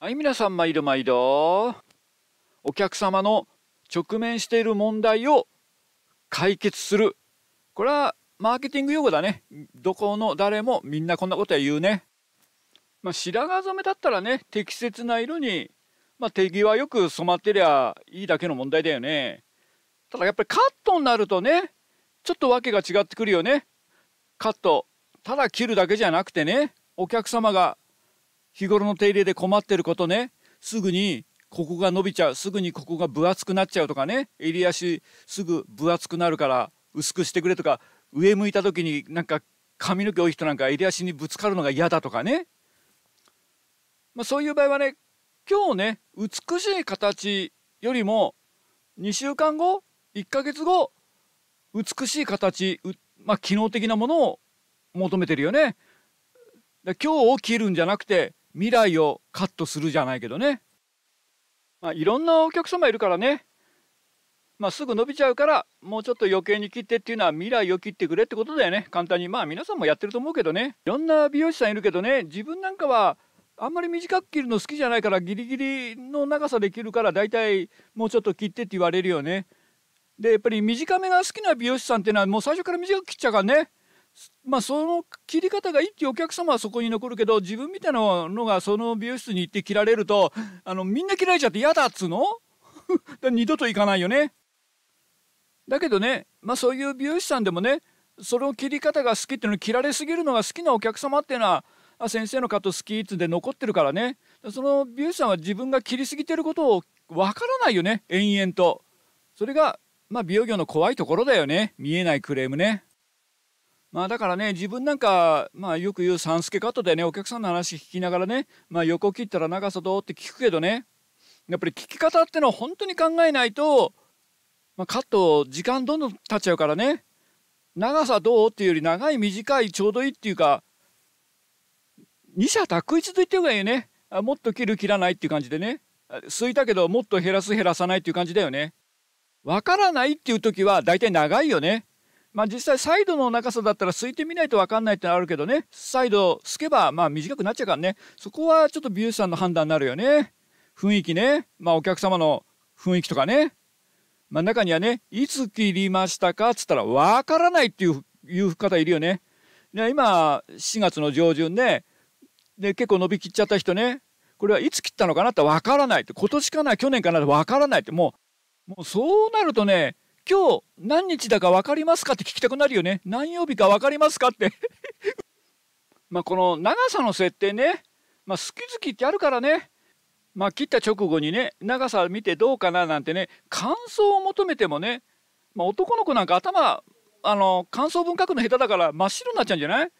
はい、皆さん毎度毎度。お客様の直面している問題を解決する。これはマーケティング用語だね。どこの誰もみんなこんなことは言うね。まあ、白髪染めだったらね、適切な色に、まあ、手際よく染まってりゃいいだけの問題だよね。ただやっぱりカットになるとね、ちょっと訳が違ってくるよね。カット。ただ切るだけじゃなくてね、お客様が日頃の手入れで困ってることねすぐにここが伸びちゃうすぐにここが分厚くなっちゃうとかね襟足すぐ分厚くなるから薄くしてくれとか上向いた時になんか髪の毛多い人なんか襟足にぶつかるのが嫌だとかね、まあ、そういう場合はね今日ね美しい形よりも2週間後1ヶ月後美しい形まあ、機能的なものを求めてるよね。今日を切るんじゃなくて未来をカットするじゃないけどね、まあ、いろんなお客様いるからね、まあ、すぐ伸びちゃうからもうちょっと余計に切ってっていうのは未来を切ってくれってことだよね簡単にまあ皆さんもやってると思うけどねいろんな美容師さんいるけどね自分なんかはあんまり短く切るの好きじゃないからギリギリの長さで切るからだいたいもうちょっと切ってって言われるよねでやっぱり短めが好きな美容師さんっていうのはもう最初から短く切っちゃうからねまあ、その切り方がいいっていうお客様はそこに残るけど自分みたいなのがその美容室に行って切られるとあのみんな切られちゃって嫌だっつうの 二度と行かないよね。だけどね、まあ、そういう美容師さんでもねその切り方が好きっていうの切られすぎるのが好きなお客様っていうのは先生のカット好きっつで残ってるからねその美容師さんは自分が切りすぎてることをわからないよね延々と。それが、まあ、美容業の怖いところだよね見えないクレームね。まあだからね、自分なんか、まあよく言う三助カットでね、お客さんの話聞きながらね、まあ横切ったら長さどうって聞くけどね、やっぱり聞き方ってのは本当に考えないと、まあ、カット、時間どんどん経っちゃうからね、長さどうっていうより長い短いちょうどいいっていうか、二者択一と言ってもいいよね。もっと切る切らないっていう感じでね。すいたけどもっと減らす減らさないっていう感じだよね。わからないっていう時は大体長いよね。まあ、実際サイドの長さだったら空いてみないと分かんないってのあるけどねサイドすけばまあ短くなっちゃうからねそこはちょっと美容師さんの判断になるよね雰囲気ね、まあ、お客様の雰囲気とかね、まあ、中にはね「いつ切りましたか?」っつったら「分からない」っていう方いるよね。ね今4月の上旬ねで結構伸びきっちゃった人ねこれはいつ切ったのかなって分からないって今年かな去年かなって分からないってもうもうそうなるとね今日何日だか分かりますかって聞きたくなるよね。何曜日か分かりますかって まあこの長さの設定ね、まあ、好き好きってあるからね。まあ切った直後にね、長さ見てどうかななんてね、感想を求めてもね、まあ、男の子なんか頭、あの、感想文書くの下手だから真っ白になっちゃうんじゃない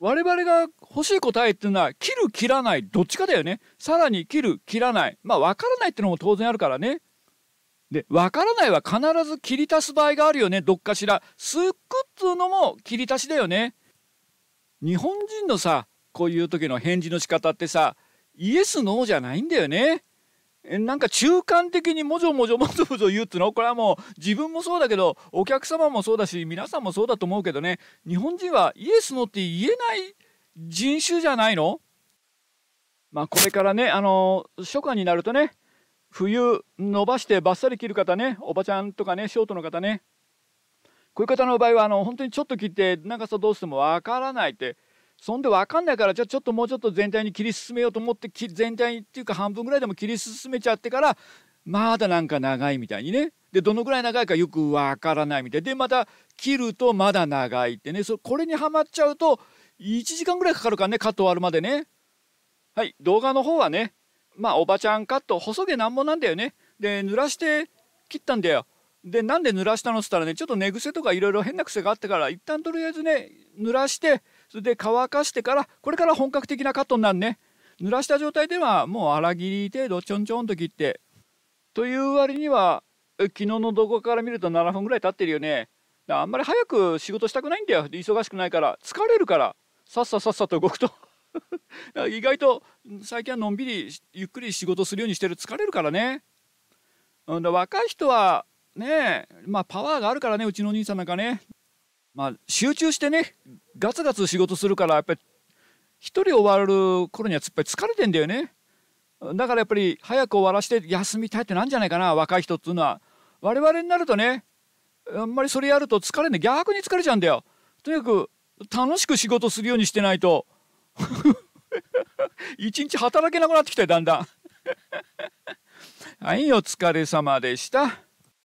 我々が欲しい答えっていうのは切る切らないどっちかだよねさらに切る切らないまあ分からないっていうのも当然あるからねで、わからないは必ず切り足す場合があるよね、どっかしら。すっくっつうのも切り足しだよね。日本人のさ、こういう時の返事の仕方ってさ、イエス、ノーじゃないんだよね。なんか中間的にもじょもじょもじょもじょ言うってのこれはもう自分もそうだけどお客様もそうだし皆さんもそうだと思うけどね日本人はイエスのって言えない人種じゃないのまあこれからねあの初夏になるとね冬伸ばしてバッサリ切る方ねおばちゃんとかねショートの方ねこういう方の場合はあの本当にちょっと切って長さどうしてもわからないってそんでわかんないからじゃあちょっともうちょっと全体に切り進めようと思って全体にっていうか半分ぐらいでも切り進めちゃってからまだなんか長いみたいにねでどのぐらい長いかよくわからないみたいでまた切るとまだ長いってねそこれにはまっちゃうと1時間ぐらいかかるからねカット終わるまでねはい動画の方はねまあおばちゃんカット細毛なんぼなんだよねで濡らして切ったんだよでなんで濡らしたのっつったらねちょっと寝癖とかいろいろ変な癖があったから一旦とりあえずね濡らしてそれで乾かしてからこれから本格的なカットになるね濡らした状態ではもう荒切り程度ちょんちょんと切ってという割には昨日の動画から見ると7分ぐらい経ってるよねあんまり早く仕事したくないんだよ忙しくないから疲れるからさっささっさと動くと意外と最近はのんびりゆっくり仕事するようにしてる疲れるからね。うん、だ若い人はねまあパワーがあるからねうちのお兄さんなんかね、まあ、集中してねガツガツ仕事するからやっぱり一人終わる頃にはやっぱり疲れてんだよね。だからやっぱり早く終わらして休みたいってなんじゃないかな若い人っていうのは。我々になるとねあんまりそれやると疲れんで逆に疲れちゃうんだよ。とにかく楽しく仕事するようにしてないと。一日働けなくなってきたよだんだん はいお疲れ様でした